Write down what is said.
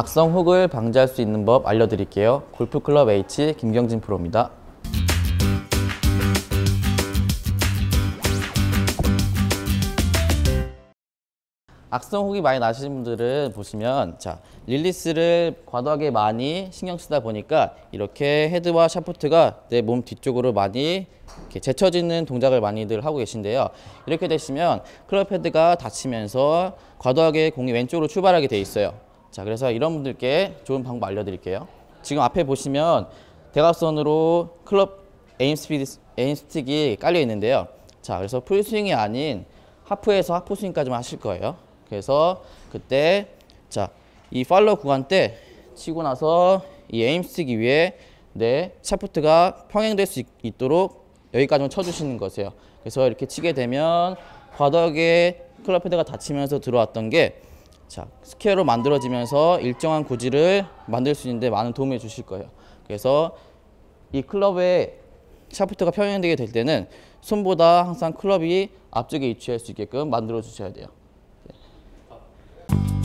악성 훅을 방지할 수 있는 법 알려드릴게요. 골프클럽 H 김경진 프로입니다. 악성 혹이 많이 나시는 분들은 보시면 자 릴리스를 과도하게 많이 신경 쓰다 보니까 이렇게 헤드와 샤프트가 내 몸 뒤쪽으로 많이 이렇게 제쳐지는 동작을 많이들 하고 계신데요 이렇게 되시면 클럽 헤드가 닫히면서 과도하게 공이 왼쪽으로 출발하게 돼 있어요 자 그래서 이런 분들께 좋은 방법 알려드릴게요 지금 앞에 보시면 대각선으로 클럽 에임스피드, 에임스틱이 깔려 있는데요 자 그래서 풀스윙이 아닌 하프에서 하프 스윙까지만 하실 거예요 그래서 그때 자이 팔로 구간 때 치고 나서 이 에임스틱 위에 내 네, 샤프트가 평행될 수 있, 도록 여기까지만 쳐주시는 거세요 그래서 이렇게 치게 되면 과바하게 클럽 헤드가 닫히면서 들어왔던 게 자, 스퀘어로 만들어지면서 일정한 구지를 만들 수 있는데 많은 도움을 주실 거예요. 그래서 이 클럽의 샤프트가 편향되게 될 때는 손보다 항상 클럽이 앞쪽에 위치할 수 있게끔 만들어 주셔야 돼요. 네.